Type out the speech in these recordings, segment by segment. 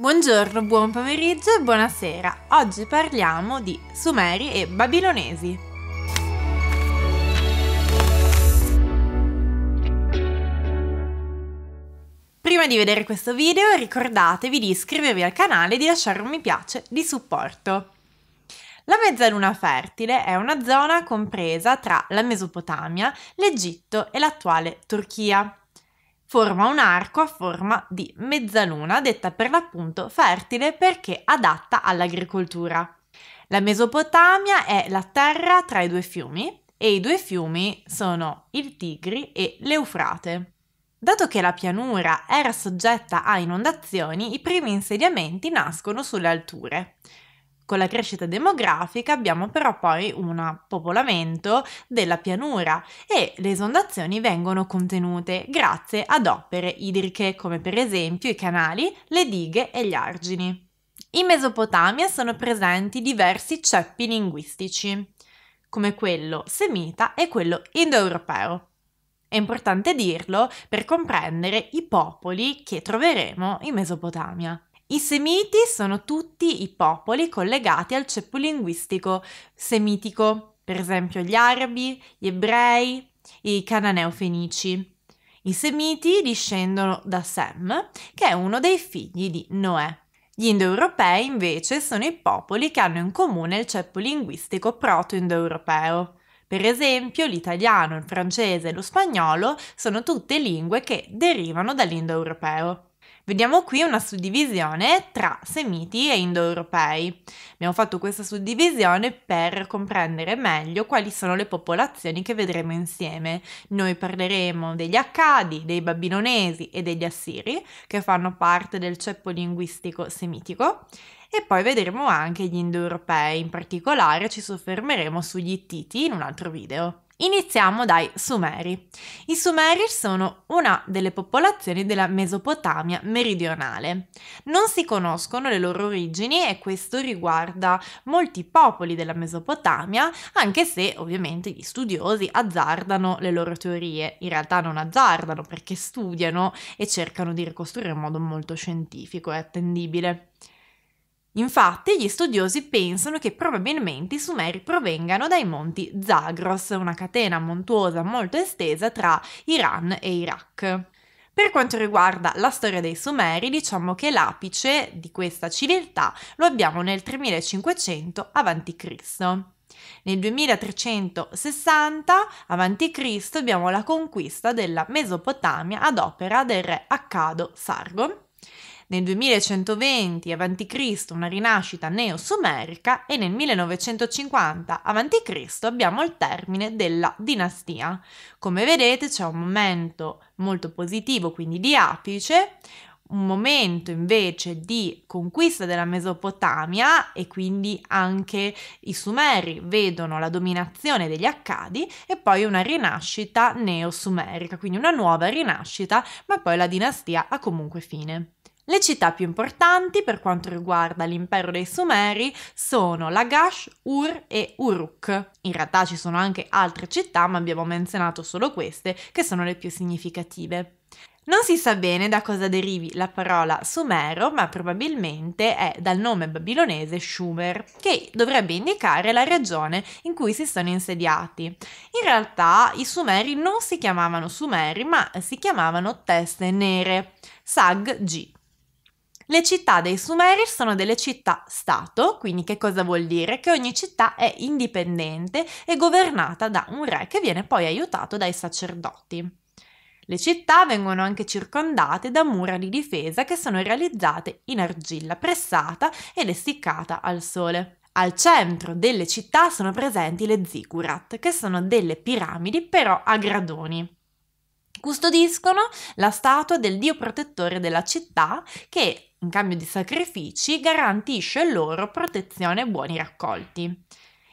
Buongiorno, buon pomeriggio e buonasera. Oggi parliamo di Sumeri e Babilonesi. Prima di vedere questo video ricordatevi di iscrivervi al canale e di lasciare un mi piace di supporto. La mezzaluna fertile è una zona compresa tra la Mesopotamia, l'Egitto e l'attuale Turchia forma un arco a forma di mezzaluna, detta per l'appunto fertile perché adatta all'agricoltura. La Mesopotamia è la terra tra i due fiumi e i due fiumi sono il Tigri e l'Eufrate. Dato che la pianura era soggetta a inondazioni, i primi insediamenti nascono sulle alture. Con la crescita demografica abbiamo però poi un popolamento della pianura e le esondazioni vengono contenute grazie ad opere idriche come per esempio i canali, le dighe e gli argini. In Mesopotamia sono presenti diversi ceppi linguistici, come quello semita e quello indoeuropeo. È importante dirlo per comprendere i popoli che troveremo in Mesopotamia. I semiti sono tutti i popoli collegati al ceppo linguistico semitico, per esempio gli arabi, gli ebrei, i cananeo-fenici. I semiti discendono da Sem, che è uno dei figli di Noè. Gli indoeuropei invece sono i popoli che hanno in comune il ceppo linguistico proto-indoeuropeo. Per esempio l'italiano, il francese e lo spagnolo sono tutte lingue che derivano dall'indoeuropeo. Vediamo qui una suddivisione tra semiti e indoeuropei. Abbiamo fatto questa suddivisione per comprendere meglio quali sono le popolazioni che vedremo insieme. Noi parleremo degli Accadi, dei Babilonesi e degli Assiri, che fanno parte del ceppo linguistico semitico, e poi vedremo anche gli indoeuropei, in particolare ci soffermeremo sugli Ittiti in un altro video. Iniziamo dai Sumeri. I Sumeri sono una delle popolazioni della Mesopotamia meridionale. Non si conoscono le loro origini e questo riguarda molti popoli della Mesopotamia, anche se ovviamente gli studiosi azzardano le loro teorie. In realtà non azzardano perché studiano e cercano di ricostruire in modo molto scientifico e attendibile. Infatti, gli studiosi pensano che probabilmente i Sumeri provengano dai monti Zagros, una catena montuosa molto estesa tra Iran e Iraq. Per quanto riguarda la storia dei Sumeri, diciamo che l'apice di questa civiltà lo abbiamo nel 3500 a.C. Nel 2360 a.C. abbiamo la conquista della Mesopotamia ad opera del re Accado Sargon nel 2120 a.C. una rinascita neo-sumerica e nel 1950 a.C. abbiamo il termine della dinastia. Come vedete c'è un momento molto positivo, quindi di apice, un momento invece di conquista della Mesopotamia e quindi anche i Sumeri vedono la dominazione degli Accadi e poi una rinascita neo-sumerica, quindi una nuova rinascita, ma poi la dinastia ha comunque fine. Le città più importanti per quanto riguarda l'impero dei Sumeri sono Lagash, Ur e Uruk. In realtà ci sono anche altre città, ma abbiamo menzionato solo queste, che sono le più significative. Non si sa bene da cosa derivi la parola sumero, ma probabilmente è dal nome babilonese Shumer, che dovrebbe indicare la regione in cui si sono insediati. In realtà i sumeri non si chiamavano sumeri, ma si chiamavano teste nere, Sag G. Le città dei Sumeri sono delle città-stato, quindi che cosa vuol dire? Che ogni città è indipendente e governata da un re che viene poi aiutato dai sacerdoti. Le città vengono anche circondate da mura di difesa che sono realizzate in argilla pressata ed essiccata al sole. Al centro delle città sono presenti le ziggurat, che sono delle piramidi però a gradoni. Custodiscono la statua del dio protettore della città che in cambio di sacrifici, garantisce loro protezione e buoni raccolti.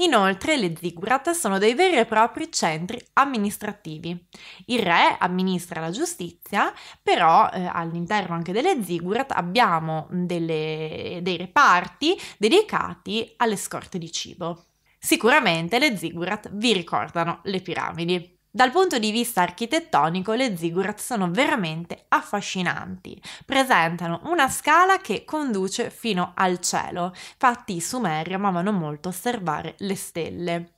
Inoltre le ziggurat sono dei veri e propri centri amministrativi. Il re amministra la giustizia, però eh, all'interno anche delle ziggurat abbiamo delle, dei reparti dedicati alle scorte di cibo. Sicuramente le ziggurat vi ricordano le piramidi. Dal punto di vista architettonico le ziggurat sono veramente affascinanti, presentano una scala che conduce fino al cielo, infatti i Sumeri amavano molto osservare le stelle.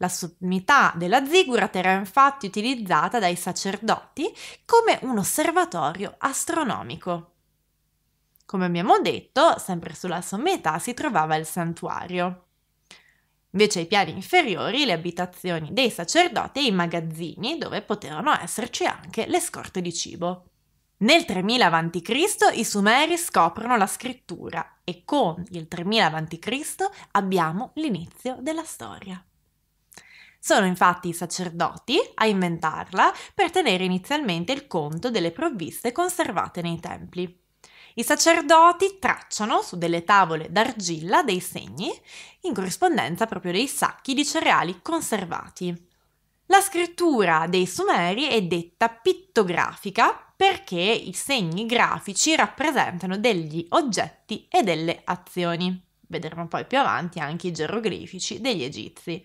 La sommità della ziggurat era infatti utilizzata dai sacerdoti come un osservatorio astronomico. Come abbiamo detto, sempre sulla sommità si trovava il santuario. Invece ai piani inferiori le abitazioni dei sacerdoti e i magazzini dove potevano esserci anche le scorte di cibo. Nel 3000 a.C. i Sumeri scoprono la scrittura e con il 3000 a.C. abbiamo l'inizio della storia. Sono infatti i sacerdoti a inventarla per tenere inizialmente il conto delle provviste conservate nei templi. I sacerdoti tracciano su delle tavole d'argilla dei segni in corrispondenza proprio dei sacchi di cereali conservati. La scrittura dei Sumeri è detta pittografica perché i segni grafici rappresentano degli oggetti e delle azioni. Vedremo poi più avanti anche i geroglifici degli Egizi.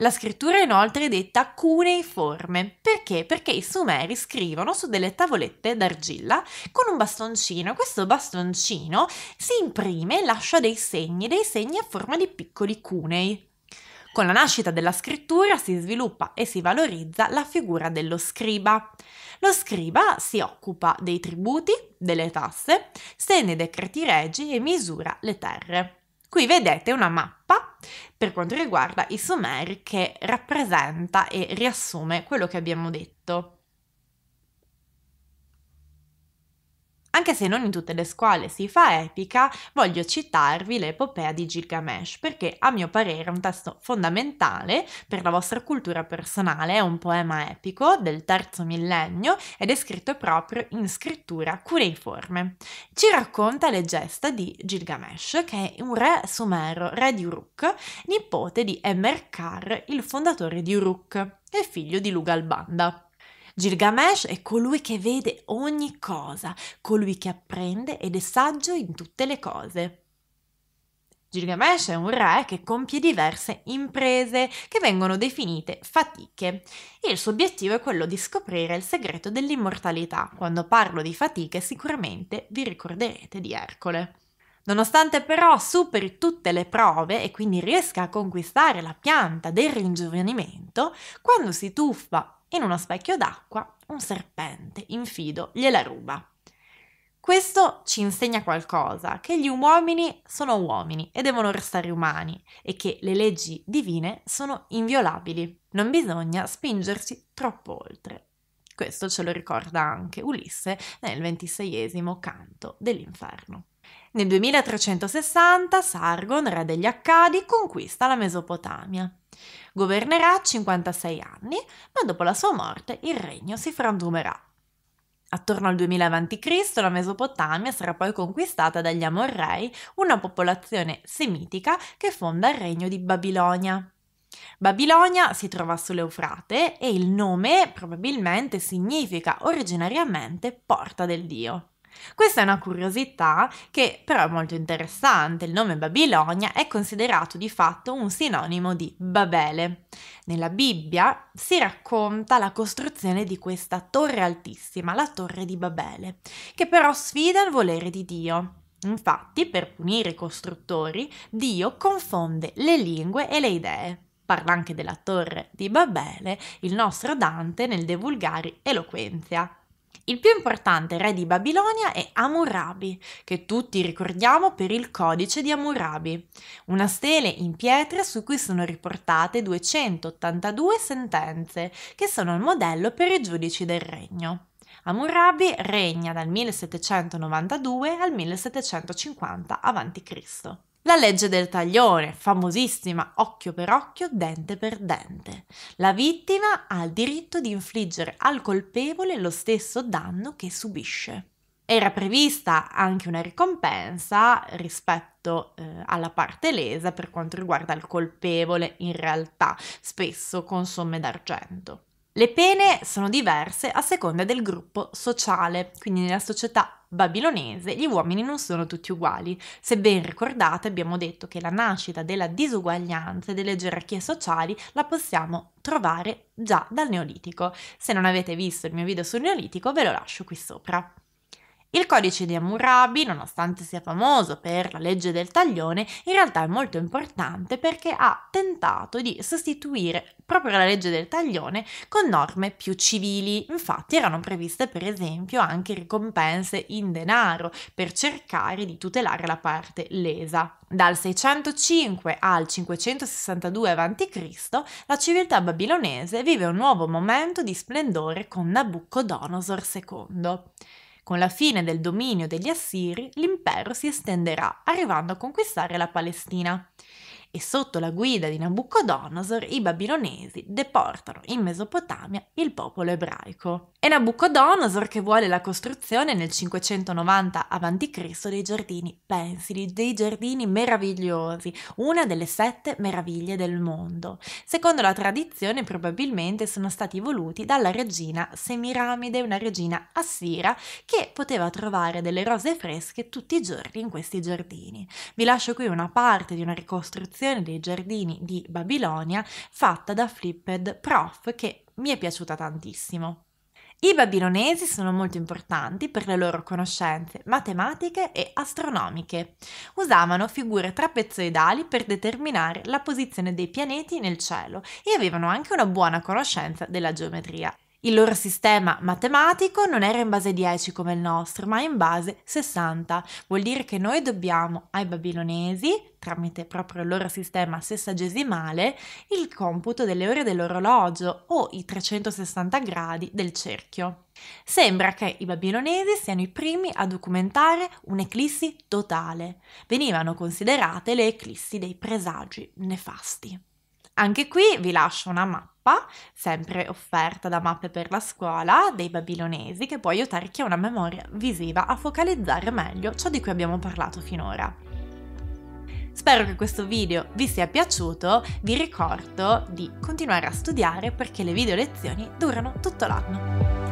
La scrittura è inoltre detta cuneiforme. Perché? Perché i sumeri scrivono su delle tavolette d'argilla con un bastoncino. Questo bastoncino si imprime e lascia dei segni, dei segni a forma di piccoli cunei. Con la nascita della scrittura si sviluppa e si valorizza la figura dello scriba. Lo scriba si occupa dei tributi, delle tasse, stende i decreti regi e misura le terre. Qui vedete una mappa per quanto riguarda i Sumeri che rappresenta e riassume quello che abbiamo detto. Anche se non in tutte le scuole si fa epica, voglio citarvi l'epopea di Gilgamesh, perché a mio parere è un testo fondamentale per la vostra cultura personale, è un poema epico del terzo millennio ed è scritto proprio in scrittura cuneiforme. Ci racconta le gesta di Gilgamesh, che è un re sumero, re di Uruk, nipote di Emerkar, il fondatore di Uruk e figlio di Lugalbanda. Gilgamesh è colui che vede ogni cosa, colui che apprende ed è saggio in tutte le cose. Gilgamesh è un re che compie diverse imprese che vengono definite fatiche il suo obiettivo è quello di scoprire il segreto dell'immortalità. Quando parlo di fatiche sicuramente vi ricorderete di Ercole. Nonostante però superi tutte le prove e quindi riesca a conquistare la pianta del ringiovanimento, quando si tuffa in uno specchio d'acqua un serpente infido gliela ruba. Questo ci insegna qualcosa, che gli uomini sono uomini e devono restare umani e che le leggi divine sono inviolabili. Non bisogna spingersi troppo oltre. Questo ce lo ricorda anche Ulisse nel ventiseiesimo canto dell'inferno. Nel 2360 Sargon, re degli Accadi, conquista la Mesopotamia Governerà 56 anni, ma dopo la sua morte il regno si frantumerà. Attorno al 2000 a.C. la Mesopotamia sarà poi conquistata dagli Amorrei, una popolazione semitica che fonda il regno di Babilonia. Babilonia si trova sull'Eufrate e il nome probabilmente significa originariamente porta del dio. Questa è una curiosità che però è molto interessante. Il nome Babilonia è considerato di fatto un sinonimo di Babele. Nella Bibbia si racconta la costruzione di questa torre altissima, la torre di Babele, che però sfida il volere di Dio. Infatti, per punire i costruttori, Dio confonde le lingue e le idee. Parla anche della torre di Babele il nostro Dante nel De Vulgari Eloquenzia. Il più importante re di Babilonia è Hammurabi, che tutti ricordiamo per il codice di Hammurabi, una stele in pietra su cui sono riportate 282 sentenze, che sono il modello per i giudici del regno. Hammurabi regna dal 1792 al 1750 a.C. La legge del taglione, famosissima, occhio per occhio, dente per dente. La vittima ha il diritto di infliggere al colpevole lo stesso danno che subisce. Era prevista anche una ricompensa rispetto eh, alla parte lesa per quanto riguarda il colpevole, in realtà spesso con somme d'argento. Le pene sono diverse a seconda del gruppo sociale, quindi nella società babilonese gli uomini non sono tutti uguali. Se ben ricordate abbiamo detto che la nascita della disuguaglianza e delle gerarchie sociali la possiamo trovare già dal Neolitico. Se non avete visto il mio video sul Neolitico ve lo lascio qui sopra. Il codice di Hammurabi, nonostante sia famoso per la legge del taglione, in realtà è molto importante perché ha tentato di sostituire proprio la legge del taglione con norme più civili. Infatti erano previste per esempio anche ricompense in denaro per cercare di tutelare la parte lesa. Dal 605 al 562 a.C. la civiltà babilonese vive un nuovo momento di splendore con Nabucodonosor II. Con la fine del dominio degli Assiri, l'impero si estenderà, arrivando a conquistare la Palestina e sotto la guida di Nabucodonosor i babilonesi deportano in Mesopotamia il popolo ebraico. È Nabucodonosor che vuole la costruzione nel 590 a.C. dei giardini pensili, dei giardini meravigliosi, una delle sette meraviglie del mondo. Secondo la tradizione probabilmente sono stati voluti dalla regina Semiramide, una regina assira che poteva trovare delle rose fresche tutti i giorni in questi giardini. Vi lascio qui una parte di una ricostruzione ricostruzione dei giardini di Babilonia fatta da Flipped Prof che mi è piaciuta tantissimo. I babilonesi sono molto importanti per le loro conoscenze matematiche e astronomiche. Usavano figure trapezoidali per determinare la posizione dei pianeti nel cielo e avevano anche una buona conoscenza della geometria. Il loro sistema matematico non era in base 10 come il nostro, ma in base 60. Vuol dire che noi dobbiamo ai babilonesi, tramite proprio il loro sistema sessagesimale, il computo delle ore dell'orologio o i 360 gradi del cerchio. Sembra che i babilonesi siano i primi a documentare un'eclissi totale. Venivano considerate le eclissi dei presagi nefasti. Anche qui vi lascio una mappa, sempre offerta da Mappe per la scuola, dei babilonesi, che può aiutare chi ha una memoria visiva a focalizzare meglio ciò di cui abbiamo parlato finora. Spero che questo video vi sia piaciuto, vi ricordo di continuare a studiare perché le video lezioni durano tutto l'anno.